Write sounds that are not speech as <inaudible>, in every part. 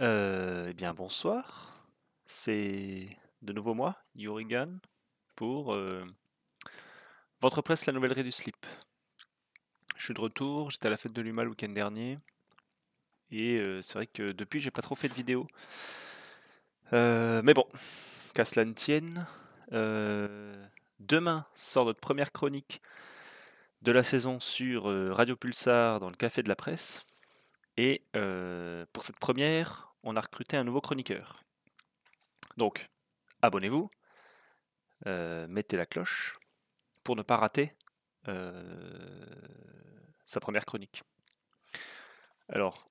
Euh, eh bien, bonsoir. C'est de nouveau moi, Yorigan, pour euh, Votre Presse, la nouvelle du slip. Je suis de retour, j'étais à la fête de l'UMA le week-end dernier. Et euh, c'est vrai que depuis, j'ai pas trop fait de vidéo. mais bon, qu'à cela ne tienne. demain sort notre première chronique de la saison sur Radio Pulsar dans le Café de la Presse. Et pour cette première, on a recruté un nouveau chroniqueur. Donc, abonnez-vous, euh, mettez la cloche pour ne pas rater euh, sa première chronique. Alors,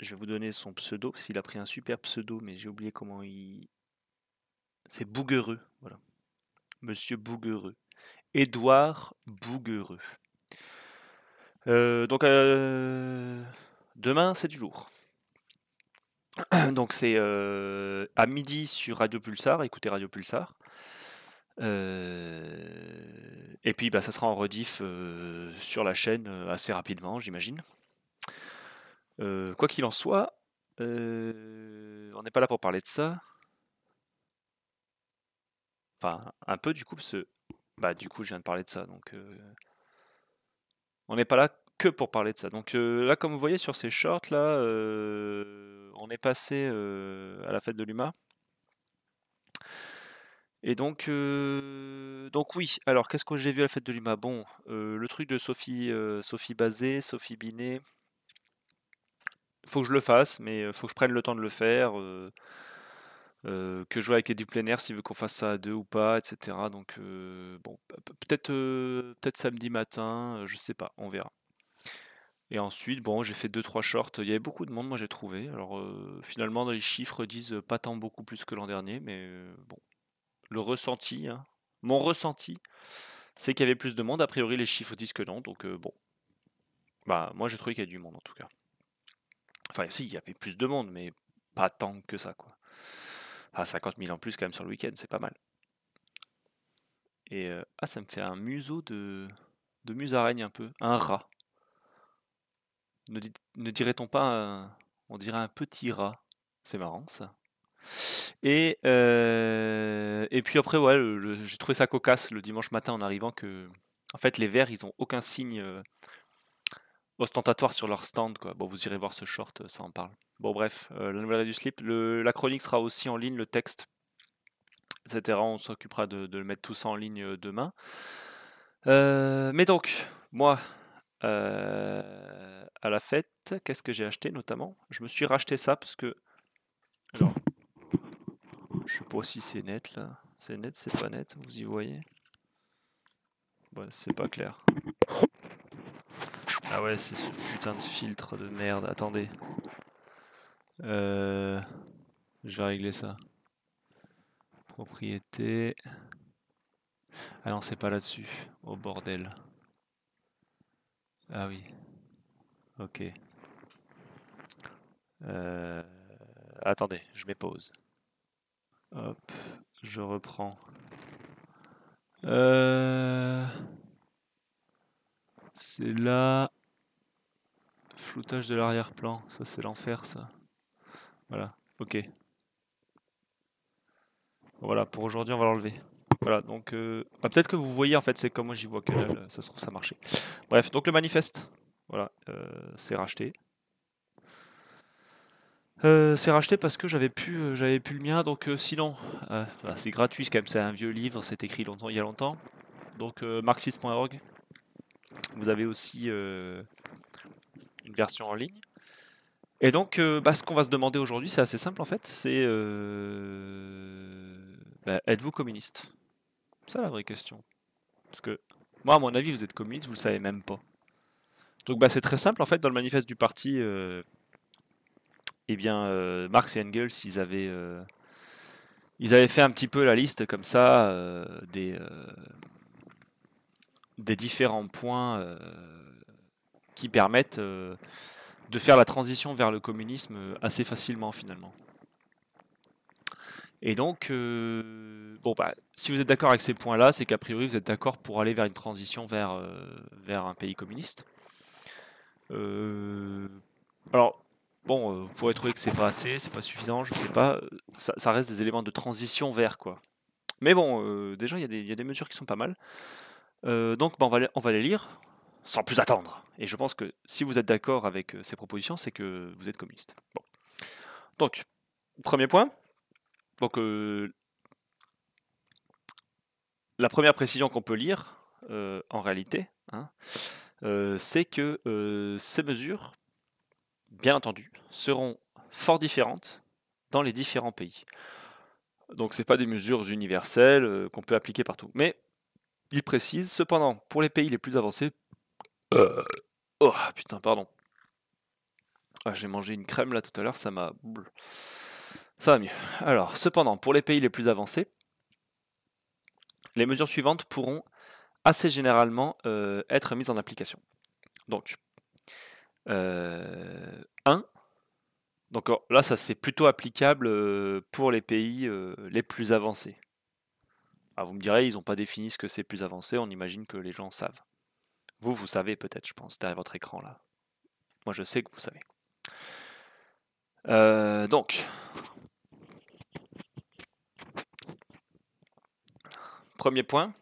je vais vous donner son pseudo, s'il a pris un super pseudo, mais j'ai oublié comment il... C'est Bougereux. voilà. Monsieur Bougereux. Édouard Bougereux. Euh, donc, demain, c'est du lourd. <clears throat> Donc c'est euh, à midi sur Radio Pulsar, écoutez Radio Pulsar. Euh, et puis bah, ça sera en rediff euh, sur la chaîne assez rapidement, j'imagine. quoi qu'il en soit, on n'est pas là pour parler de ça. Enfin, un peu du coup, ce, bah, du coup, je viens de parler de ça. Donc, on n'est pas là que pour parler de ça. Donc euh, là, comme vous voyez sur ces shorts, là, euh, on est passé euh, à la fête de l'UMA. Et donc, donc oui, alors qu'est-ce que j'ai vu à la fête de l'UMA, Bon, le truc de Sophie, Sophie Bazé, Sophie Binet, faut que je le fasse, mais faut que je prenne le temps de le faire, que je vois avec Eddie Plein s'il veut qu'on fasse ça à deux ou pas, etc. Donc, bon, peut-être peut samedi matin, je sais pas, on verra. Et ensuite, bon, j'ai fait 2-3 shorts. Il y avait beaucoup de monde, moi j'ai trouvé. Alors euh, finalement, les chiffres disent pas tant beaucoup plus que l'an dernier, mais euh, bon. Le ressenti, hein. mon ressenti, c'est qu'il y avait plus de monde. A priori, les chiffres disent que non, donc euh, bon. Bah, moi j'ai trouvé qu'il y a du monde en tout cas. Enfin, si, il y avait plus de monde, mais pas tant que ça, quoi. Ah, 50 000 en plus quand même sur le week-end, c'est pas mal. Et ah, ça me fait un museau de, de musaraigne un peu, un rat. Ne, dirait-on pas, on dirait un petit rat. C'est marrant ça. Et, euh, et puis après, ouais, j'ai trouvé ça cocasse le dimanche matin en arrivant que, en fait, les Verts, ils ont aucun signe euh, ostentatoire sur leur stand, quoi. Bon, vous irez voir ce short, euh, ça en parle. Bon, bref, la nouvelle du slip. la chronique sera aussi en ligne, le texte, etc. On s'occupera de, le mettre tout ça en ligne demain. mais donc, moi, euh, à la fête. Qu'est-ce que j'ai acheté notamment Je me suis racheté ça parce que. Genre. Je sais pas si c'est net là. C'est net, c'est pas net, vous y voyez Bon, c'est pas clair. Ah ouais, c'est ce putain de filtre de merde. Attendez. Euh, je vais régler ça. Propriété. Ah non, c'est pas là-dessus. Au oh, bordel. Ah oui. Ok. Euh, attendez, je mets Hop, je reprends. Euh, c'est là. Floutage de l'arrière-plan. Ça, c'est l'enfer, ça. Voilà, ok. Voilà, pour aujourd'hui, on va l'enlever. Voilà, donc euh, bah, peut-être que vous voyez en fait, c'est comme moi j'y vois que euh, ça se trouve ça marchait. Bref, donc le manifeste, voilà, euh, c'est racheté. c'est racheté parce que j'avais plus, j'avais plus le mien, donc sinon, bah, c'est gratuit quand même, c'est un vieux livre, c'est écrit longtemps, il y a longtemps. Donc marxiste.org, vous avez aussi une version en ligne. Et donc, bah, ce qu'on va se demander aujourd'hui, c'est assez simple en fait, c'est êtes-vous communiste ça la vraie question. Parce que moi, à mon avis, vous êtes communiste, vous le savez même pas. Donc bah, c'est très simple, en fait, dans le manifeste du parti, euh, eh bien, euh, Marx et Engels, ils avaient, euh, ils avaient fait un petit peu la liste comme ça des, des différents points qui permettent de faire la transition vers le communisme assez facilement finalement. Et donc, euh, bon, bah, si vous êtes d'accord avec ces points-là, c'est qu'a priori, vous êtes d'accord pour aller vers une transition vers, euh, vers un pays communiste. Euh, alors, bon, vous pourrez trouver que c'est pas assez, c'est pas suffisant, je sais pas. Ça, reste des éléments de transition vers, quoi. Mais bon, déjà, il y, a des mesures qui sont pas mal. donc, bah, on, va, on va les lire sans plus attendre. Et je pense que si vous êtes d'accord avec ces propositions, c'est que vous êtes communiste. Donc, premier point. Donc, la première précision qu'on peut lire, en réalité, hein, c'est que ces mesures, bien entendu, seront fort différentes dans les différents pays. Donc, ce pas des mesures universelles qu'on peut appliquer partout. Mais il précise, cependant, pour les pays les plus avancés. <coughs> Oh putain, pardon. Ah, j'ai mangé une crème là tout à l'heure, ça m'a. Ça va mieux. Alors, cependant, pour les pays les plus avancés, les mesures suivantes pourront assez généralement euh, être mises en application. Donc, 1. Euh, donc oh, là, ça c'est plutôt applicable euh, pour les pays les plus avancés. Alors, ah, vous me direz, ils n'ont pas défini ce que c'est plus avancé, on imagine que les gens savent. Vous, vous savez peut-être, je pense, derrière votre écran là. Moi, je sais que vous savez. donc, Premier point,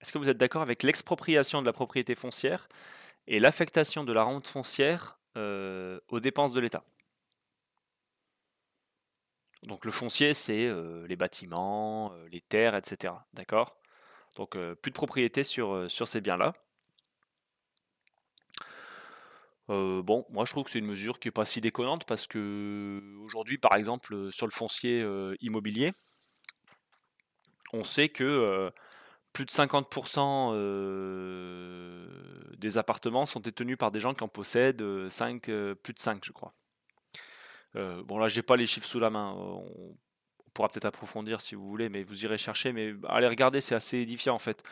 est-ce que vous êtes d'accord avec l'expropriation de la propriété foncière et l'affectation de la rente foncière euh, aux dépenses de l'État Donc le foncier, c'est euh, les bâtiments, euh, les terres, etc. D'accord Donc plus de propriété sur, sur ces biens-là. bon, moi je trouve que c'est une mesure qui n'est pas si déconnante parce que aujourd'hui, par exemple, sur le foncier immobilier, on sait que plus de 50% des appartements sont détenus par des gens qui en possèdent 5, plus de 5, je crois. bon, là, n'ai pas les chiffres sous la main. On pourra peut-être approfondir si vous voulez, mais vous irez chercher. Mais allez regarder, c'est assez édifiant en fait.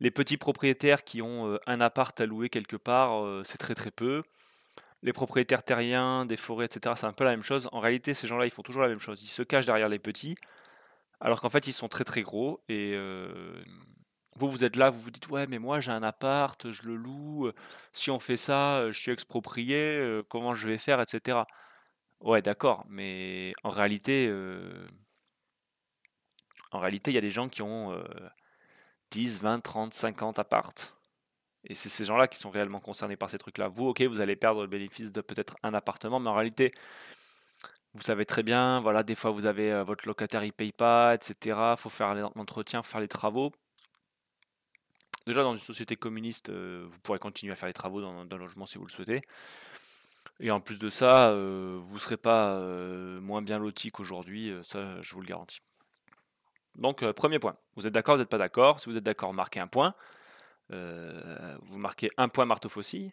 Les petits propriétaires qui ont un appart à louer quelque part, c'est très très peu les propriétaires terriens, des forêts, etc. C'est un peu la même chose. En réalité, ces gens-là, ils font toujours la même chose. Ils se cachent derrière les petits alors qu'en fait, ils sont très très gros et euh, vous, vous êtes là, vous vous dites Ouais, mais moi j'ai un appart, je le loue, euh, si on fait ça, euh, je suis exproprié, comment je vais faire, etc. Ouais, d'accord, mais en réalité, en réalité, il y a des gens qui ont 10, 20, 30, 50 appartes. Et c'est ces gens-là qui sont réellement concernés par ces trucs-là. Vous, ok, vous allez perdre le bénéfice de peut-être un appartement, mais en réalité, vous savez très bien, voilà, des fois vous avez euh, votre locataire il paye pas, etc. Il Faut faire l'entretien, faire les travaux. Déjà dans une société communiste, euh, vous pourrez continuer à faire les travaux dans, dans, logement si vous le souhaitez. Et en plus de ça, euh, vous ne serez pas moins bien loti qu'aujourd'hui, ça je vous le garantis. Donc premier point, vous êtes d'accord, vous n'êtes pas d'accord. Si vous êtes d'accord, marquez un point. vous marquez un point marteau faucille.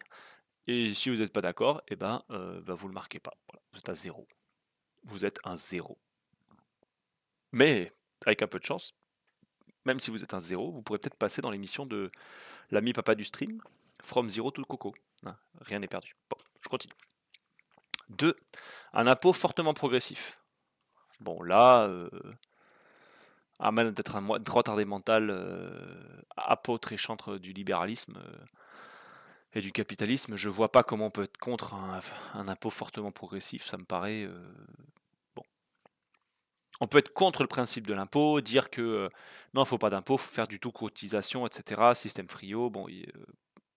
Et si vous n'êtes pas d'accord, eh ben, bah, vous ne le marquez pas. vous êtes à zéro vous êtes un zéro. Mais avec un peu de chance, même si vous êtes un zéro, vous pourrez peut-être passer dans l'émission de l'ami papa du stream, From Zero to Coco. Hein, rien n'est perdu. Bon, je continue. 2. Un impôt fortement progressif. Bon, là, à euh, mal d'être un retardé mental, euh, apôtre et chantre du libéralisme, euh, et du capitalisme, je vois pas comment on peut être contre un, impôt fortement progressif, ça me paraît euh, bon. On peut être contre le principe de l'impôt, dire que euh, non, il faut pas d'impôt, faut faire du tout cotisation, etc. Système frio, bon, euh,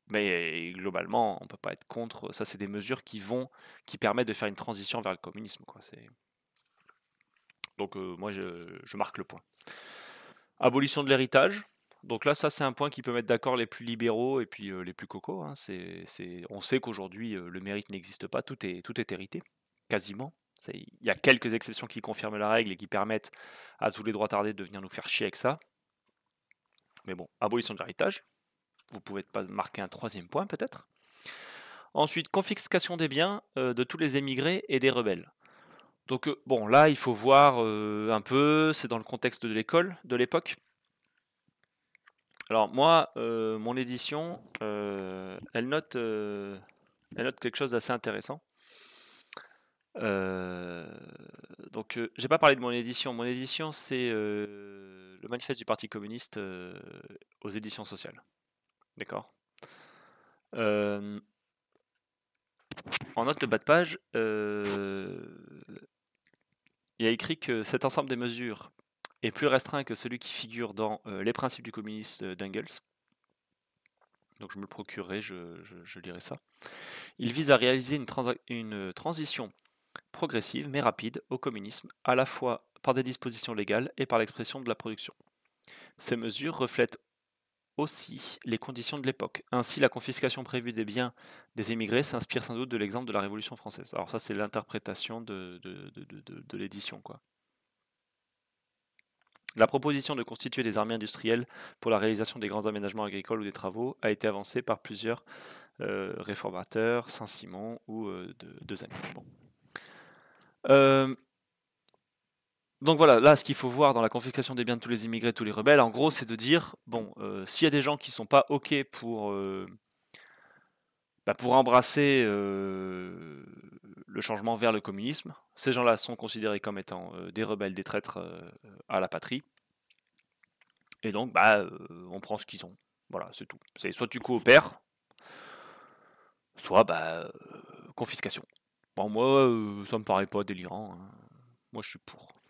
mais globalement, on peut pas être contre. Ça, c'est des mesures qui vont, qui permettent de faire une transition vers le communisme, donc moi, je marque le point. Abolition de l'héritage. Donc là, ça, c'est un point qui peut mettre d'accord les plus libéraux et puis les plus cocos. Hein. On sait qu'aujourd'hui, le mérite n'existe pas, tout est, hérité, quasiment. Il y a quelques exceptions qui confirment la règle et qui permettent à tous les droits tardés de venir nous faire chier avec ça. Mais bon, abolition de l'héritage. Vous pouvez pas marquer un troisième point, peut-être. Ensuite, confiscation des biens de tous les émigrés et des rebelles. Donc bon, là, il faut voir un peu, c'est dans le contexte de l'école, de l'époque. Alors moi, euh, mon édition, euh, elle, note, euh, elle note quelque chose d'assez intéressant. donc, j'ai pas parlé de mon édition. Mon édition, c'est le manifeste du Parti communiste aux éditions sociales. D'accord En note de bas de page, il y a écrit que cet ensemble des mesures est plus restreint que celui qui figure dans euh, Les principes du communisme » d'Engels. Donc je me le procurerai, je, lirai ça. Il vise à réaliser une, transition progressive mais rapide au communisme, à la fois par des dispositions légales et par l'expression de la production. Ces mesures reflètent aussi les conditions de l'époque. Ainsi, la confiscation prévue des biens des émigrés s'inspire sans doute de l'exemple de la Révolution française. Alors ça, c'est l'interprétation de, de l'édition. quoi. La proposition de constituer des armées industrielles pour la réalisation des grands aménagements agricoles ou des travaux a été avancée par plusieurs euh, réformateurs, Saint-Simon ou euh, deux amis. Euh, donc voilà, là, ce qu'il faut voir dans la confiscation des biens de tous les immigrés, tous les rebelles, en gros, c'est de dire, bon, s'il y a des gens qui ne sont pas OK pour, bah, pour embrasser le changement vers le communisme, ces gens-là sont considérés comme étant euh, des rebelles, des traîtres euh, à la patrie. Et donc, bah, euh, on prend ce qu'ils ont. Voilà, c'est tout. C'est soit tu coopères, soit bah, confiscation. Bon, moi, ça me paraît pas délirant. Hein. Moi, je suis pour.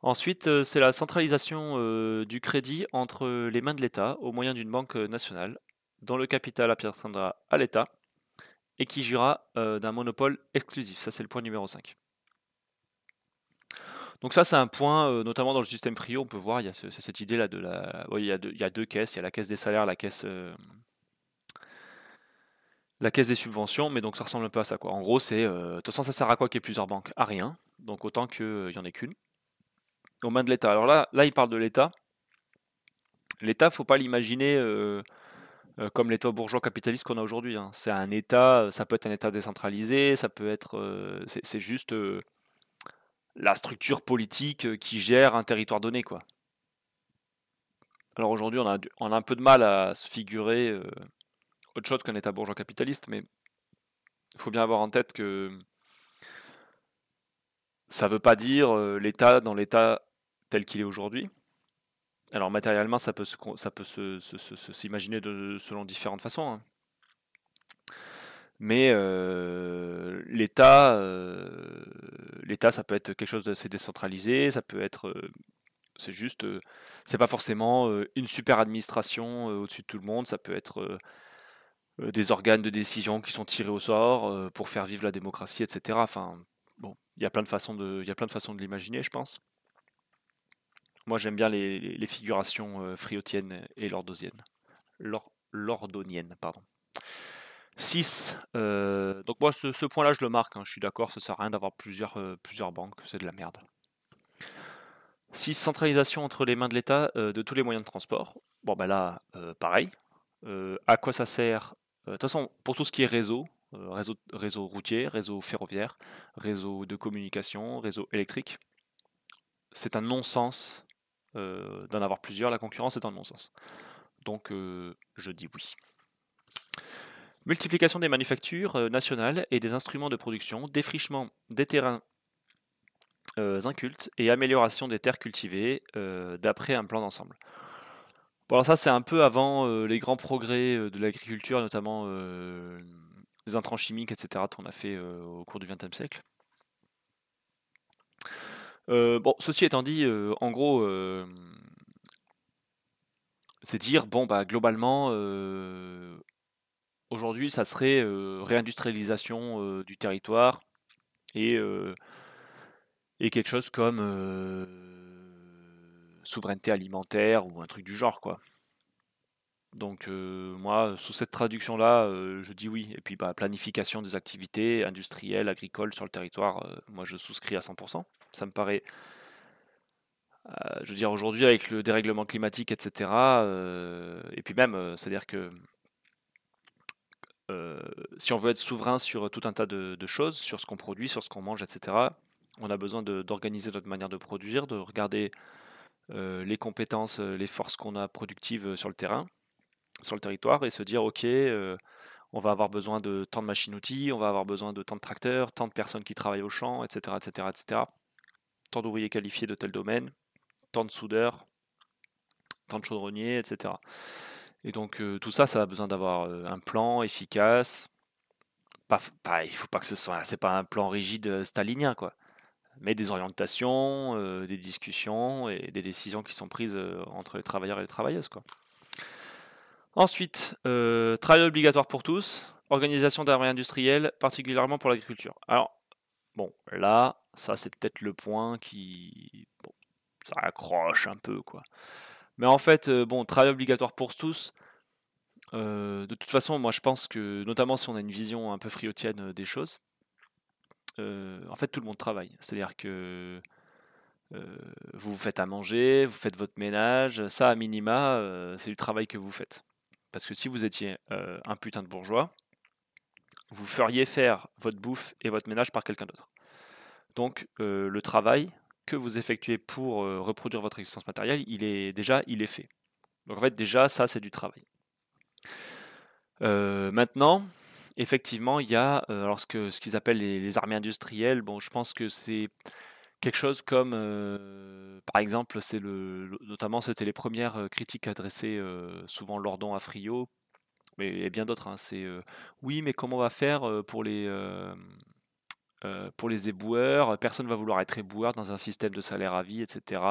Ensuite, c'est la centralisation du crédit entre les mains de l'État au moyen d'une banque nationale, dont le capital appartiendra à l'État et qui jura euh, d'un monopole exclusif. Ça, c'est le point numéro 5. Donc ça, c'est un point, euh, notamment dans le système Frio, on peut voir, il y a cette idée-là de la... il, y a deux caisses, il y a la caisse des salaires, la caisse... Euh, la caisse des subventions, mais donc ça ressemble un peu à ça. Quoi. En gros, c'est... De toute façon, ça sert à quoi qu'il y ait plusieurs banques À rien. Donc autant qu'il n'y en ait qu'une. Aux mains de l'État. Alors là, là, il parle de l'État. L'État, faut pas l'imaginer euh, comme l'État bourgeois capitaliste qu'on a aujourd'hui. Hein. C'est un État, euh, ça peut être un État décentralisé, ça peut être, euh, c'est juste la structure politique qui gère un territoire donné, quoi. Alors aujourd'hui, on a, on a un peu de mal à se figurer autre chose qu'un État bourgeois capitaliste, mais il faut bien avoir en tête que ça ne veut pas dire l'État dans l'État tel qu'il est aujourd'hui. Alors matériellement, ça peut, ça peut s'imaginer de, selon différentes façons. Hein. Mais euh, l'État, euh, l'État, ça peut être quelque chose d'assez décentralisé, ça peut être, euh, c'est juste, c'est pas forcément une super administration au-dessus de tout le monde, ça peut être des organes de décision qui sont tirés au sort pour faire vivre la démocratie, etc. Enfin, bon, il plein de façons de, il y a plein de façons de l'imaginer, je pense. Moi, j'aime bien les, figurations friotiennes euh, et lordosiennes. lordoniennes, pardon. 6. Euh, donc moi, ce, point-là, je le marque. Hein, je suis d'accord, ça sert à rien d'avoir euh, plusieurs, banques. C'est de la merde. 6. Centralisation entre les mains de l'État de tous les moyens de transport. Bon, ben là, pareil. à quoi ça sert De toute façon, pour tout ce qui est réseau, réseau, réseau routier, réseau ferroviaire, réseau de communication, réseau électrique, c'est un non-sens euh, d'en avoir plusieurs, la concurrence étant de mon sens. Donc euh, je dis oui. Multiplication des manufactures euh, nationales et des instruments de production, défrichement des terrains incultes et amélioration des terres cultivées d'après un plan d'ensemble. Bon, alors ça c'est un peu avant les grands progrès de l'agriculture, notamment les intrants chimiques, etc., qu'on a fait au cours du XXe siècle. Euh, bon, ceci étant dit, euh, en gros, euh, c'est dire, bon, bah, globalement, aujourd'hui, ça serait réindustrialisation du territoire et, et quelque chose comme souveraineté alimentaire ou un truc du genre, quoi. Donc euh, moi, sous cette traduction-là, euh, je dis oui. Et puis bah, planification des activités industrielles, agricoles sur le territoire, euh, moi je souscris à 100%. Ça me paraît... je veux dire, aujourd'hui avec le dérèglement climatique, etc. et puis même, c'est-à-dire que si on veut être souverain sur tout un tas de, de choses, sur ce qu'on produit, sur ce qu'on mange, etc., on a besoin d'organiser notre manière de produire, de regarder les compétences, les forces qu'on a productives sur le terrain sur le territoire et se dire ok, euh, on va avoir besoin de tant de machines-outils, on va avoir besoin de tant de tracteurs, tant de personnes qui travaillent au champ, etc., etc., etc. Tant d'ouvriers qualifiés de tel domaine, tant de soudeurs, tant de chaudronniers, etc. Et donc euh, tout ça, ça a besoin d'avoir euh, un plan efficace. Pas, pas, il faut pas que ce soit, c'est pas un plan rigide stalinien quoi mais des orientations, des discussions et des décisions qui sont prises entre les travailleurs et les travailleuses. Quoi. Ensuite, euh, travail obligatoire pour tous, organisation d'armes industrielles, particulièrement pour l'agriculture. Alors, bon, là, ça c'est peut-être le point qui. Bon, ça accroche un peu, quoi. Mais en fait, euh, bon, travail obligatoire pour tous. Euh, de toute façon, moi je pense que, notamment si on a une vision un peu friotienne des choses, en fait tout le monde travaille. C'est-à-dire que vous vous faites à manger, vous faites votre ménage, ça à minima, c'est du travail que vous faites. Parce que si vous étiez euh, un putain de bourgeois, vous feriez faire votre bouffe et votre ménage par quelqu'un d'autre. Donc euh, le travail que vous effectuez pour euh, reproduire votre existence matérielle, il est déjà il est fait. Donc en fait déjà ça c'est du travail. maintenant, effectivement, il y a ce qu'ils appellent les, armées industrielles. Bon, je pense que c'est quelque chose comme, euh, par exemple, c'est le, notamment c'était les premières euh, critiques adressées euh, souvent Lordon à Frio, mais et bien d'autres. Hein, c'est oui, mais comment on va faire pour les pour les éboueurs Personne ne va vouloir être éboueur dans un système de salaire à vie, etc.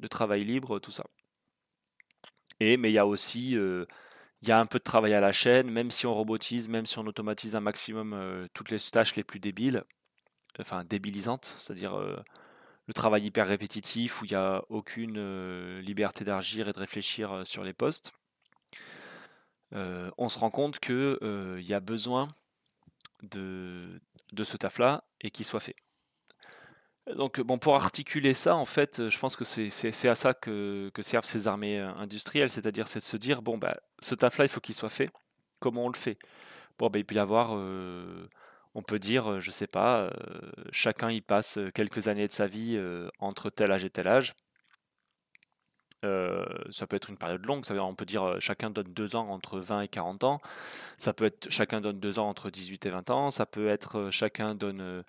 de travail libre, tout ça. Et mais il y a aussi il y a un peu de travail à la chaîne, même si on robotise, même si on automatise un maximum toutes les tâches les plus débiles, enfin débilisante, c'est-à-dire euh, le travail hyper répétitif où il n'y a aucune euh, liberté d'agir et de réfléchir euh, sur les postes, on se rend compte qu'il il y a besoin de, de ce taf-là et qu'il soit fait. Donc, bon, pour articuler ça, en fait, je pense que c'est à ça que, servent ces armées industrielles, c'est-à-dire c'est de se dire, bon, bah, ce taf-là, il faut qu'il soit fait. Comment on le fait Bon, ben il peut y avoir on peut dire, euh, je sais pas, euh, chacun y passe euh, quelques années de sa vie entre tel âge et tel âge. ça peut être une période longue, ça on peut dire chacun donne deux ans entre 20 et 40 ans, ça peut être chacun donne deux ans entre 18 et 20 ans, ça peut être chacun donne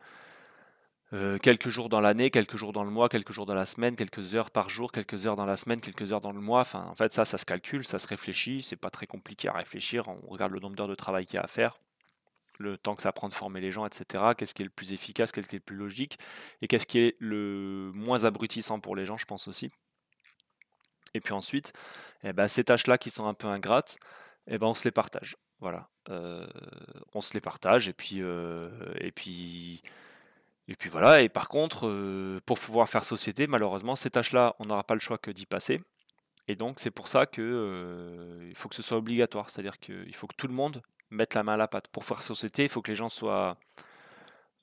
quelques jours dans l'année, quelques jours dans le mois, quelques jours dans la semaine, quelques heures par jour, quelques heures dans la semaine, quelques heures dans le mois. Enfin, en fait, ça, ça se calcule, ça se réfléchit, c'est pas très compliqué à réfléchir. On regarde le nombre d'heures de travail qu'il y a à faire le temps que ça prend de former les gens, etc. Qu'est-ce qui est le plus efficace, qu'est-ce qui est le plus logique, et qu'est-ce qui est le moins abrutissant pour les gens, je pense aussi. Et puis ensuite, eh ben, ces tâches-là qui sont un peu ingrates, eh ben, on se les partage. Voilà. Euh, on se les partage, et puis, euh, et puis, et puis voilà. Et par contre, euh, pour pouvoir faire société, malheureusement, ces tâches-là, on n'aura pas le choix que d'y passer. Et donc, c'est pour ça qu'il il faut que ce soit obligatoire. C'est-à-dire qu'il faut que tout le monde mettre la main à la pâte. Pour faire société, il faut que les gens soient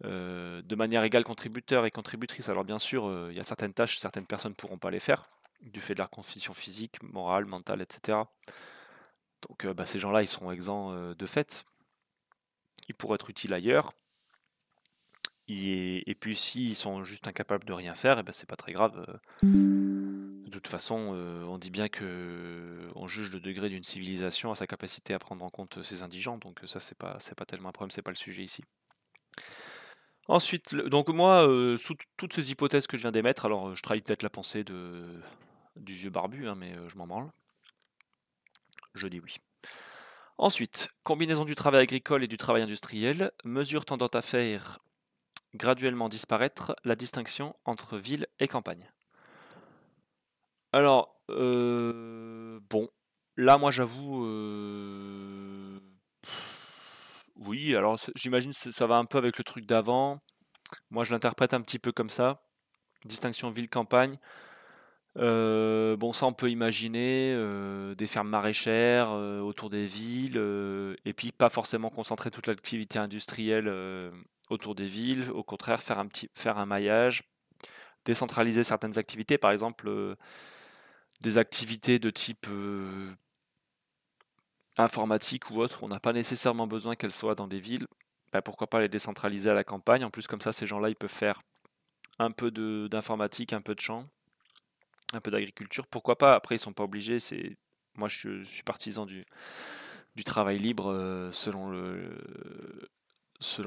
euh, de manière égale contributeurs et contributrices. Alors bien sûr, euh, il y a certaines tâches, certaines personnes ne pourront pas les faire, du fait de leur condition physique, morale, mentale, etc. Donc euh, bah, ces gens-là, ils seront exempts de fait. Ils pourront être utiles ailleurs. Et, puis s'ils sont juste incapables de rien faire, et eh ben, c'est pas très grave. De toute façon, euh, on dit bien que euh, on juge le degré d'une civilisation à sa capacité à prendre en compte euh, ses indigents, donc ça c'est pas c'est pas tellement un problème, c'est pas le sujet ici. Ensuite, donc moi, sous toutes ces hypothèses que je viens d'émettre, alors je trahis peut-être la pensée du vieux barbu, hein, mais je m'en branle. Je dis oui. Ensuite, combinaison du travail agricole et du travail industriel, mesure tendant à faire graduellement disparaître la distinction entre ville et campagne. Alors, euh, bon, là, moi, j'avoue. Euh, oui, alors j'imagine que ça va un peu avec le truc d'avant. Moi, je l'interprète un petit peu comme ça. Distinction ville-campagne. Euh, bon, ça, on peut imaginer des fermes maraîchères autour des villes, et puis pas forcément concentrer toute l'activité industrielle autour des villes. Au contraire, faire un, petit, faire un maillage, décentraliser certaines activités, par exemple des activités de type euh, informatique ou autre, on n'a pas nécessairement besoin qu'elles soient dans des villes. Bah, pourquoi pas les décentraliser à la campagne En plus, comme ça, ces gens-là, ils peuvent faire un peu d'informatique, un peu de champ, un peu d'agriculture. Pourquoi pas Après, ils sont pas obligés. C'est moi, je, suis partisan du, travail libre euh, selon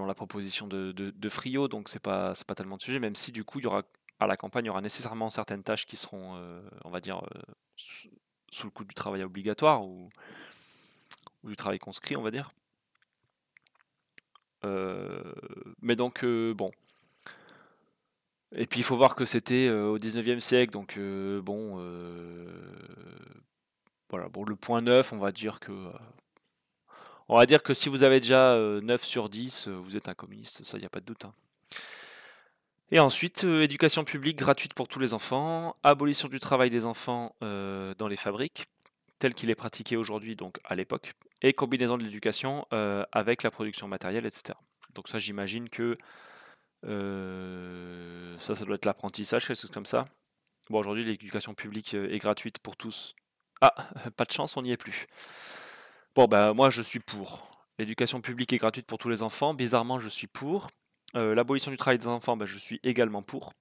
la proposition de, Frio, donc c'est pas pas tellement de sujet. Même si du coup, il y aura à la campagne, il y aura nécessairement certaines tâches qui seront, euh, on va dire, euh, sous le coup du travail obligatoire ou, du travail conscrit, on va dire. Euh, mais donc, bon. Et puis, il faut voir que c'était au 19e siècle, donc, bon. voilà, bon, le point 9, on va dire que. on va dire que si vous avez déjà 9 sur 10, vous êtes un communiste, ça, il n'y a pas de doute. Hein. Et ensuite, euh, éducation publique gratuite pour tous les enfants, abolition du travail des enfants euh, dans les fabriques, tel qu'il est pratiqué aujourd'hui, donc à l'époque, et combinaison de l'éducation euh, avec la production matérielle, etc. Donc ça, j'imagine que ça, ça doit être l'apprentissage, quelque chose comme ça. Bon, aujourd'hui, l'éducation publique est gratuite pour tous. Ah, <laughs> pas de chance, on n'y est plus. Bon, ben moi, je suis pour. L'éducation publique est gratuite pour tous les enfants. Bizarrement, je suis pour. Euh, l'abolition du travail des enfants, ben, je suis également pour.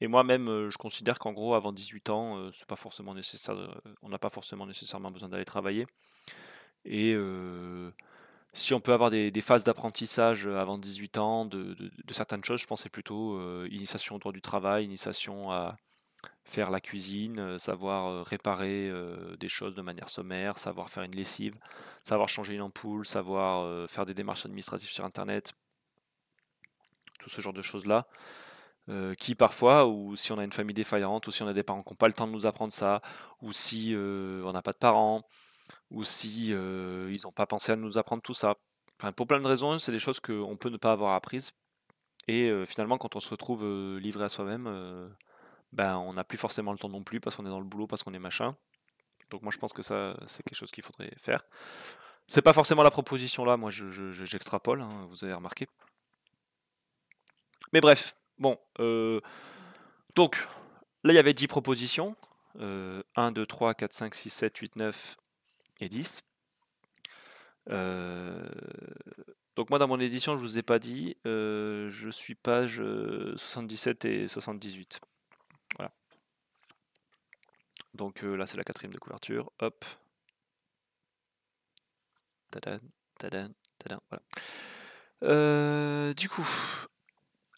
Et moi-même, euh, je considère qu'en gros, avant 18 ans, euh, c'est pas forcément nécessaire. on n'a pas forcément nécessairement besoin d'aller travailler. Et si on peut avoir des, phases d'apprentissage avant 18 ans de, certaines choses, je pensais plutôt initiation au droit du travail, initiation à faire la cuisine, savoir réparer des choses de manière sommaire, savoir faire une lessive, savoir changer une ampoule, savoir faire des démarches administratives sur Internet, tout ce genre de choses-là. Euh, qui parfois, ou si on a une famille défaillante, ou si on a des parents qui n'ont pas le temps de nous apprendre ça, ou si euh, on n'a pas de parents, ou si euh, ils n'ont pas pensé à nous apprendre tout ça. pour plein de raisons, c'est des choses qu'on peut ne pas avoir apprises. Et finalement, quand on se retrouve livré à soi-même, ben, on n'a plus forcément le temps non plus parce qu'on est dans le boulot, parce qu'on est machin. Donc moi, je pense que ça, c'est quelque chose qu'il faudrait faire. C'est pas forcément la proposition là, moi j'extrapole, hein, vous avez remarqué. Mais bref, bon. Euh, donc, là, il y avait 10 propositions. 1, 2, 3, 4, 5, 6, 7, 8, 9 et 10. Euh, donc moi dans mon édition je vous ai pas dit, euh, je suis page 77 et 78. Voilà. Donc là c'est la quatrième de couverture. Hop. Tadan, tadan, tadan. Voilà. du coup,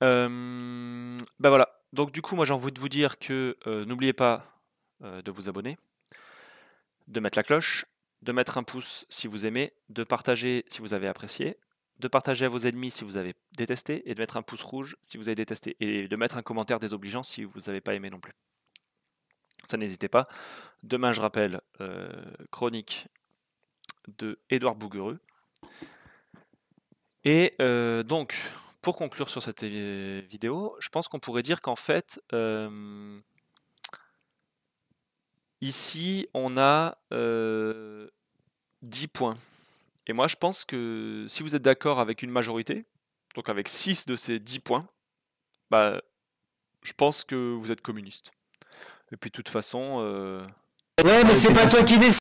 ben voilà. Donc du coup, moi j'ai envie de vous dire que euh, n'oubliez pas euh, de vous abonner, de mettre la cloche, de mettre un pouce si vous aimez, de partager si vous avez apprécié, de partager à vos ennemis si vous avez détesté, et de mettre un pouce rouge si vous avez détesté, et de mettre un commentaire désobligeant si vous n'avez pas aimé non plus. Ça n'hésitez pas. Demain, je rappelle, chronique de Édouard Bouguereux. Et donc, pour conclure sur cette euh, vidéo, je pense qu'on pourrait dire qu'en fait, ici, on a 10 points. Et moi, je pense que si vous êtes d'accord avec une majorité, donc avec 6 de ces 10 points, bah, je pense que vous êtes communiste. Et puis, de toute façon... Ouais, mais c'est pas toi qui décide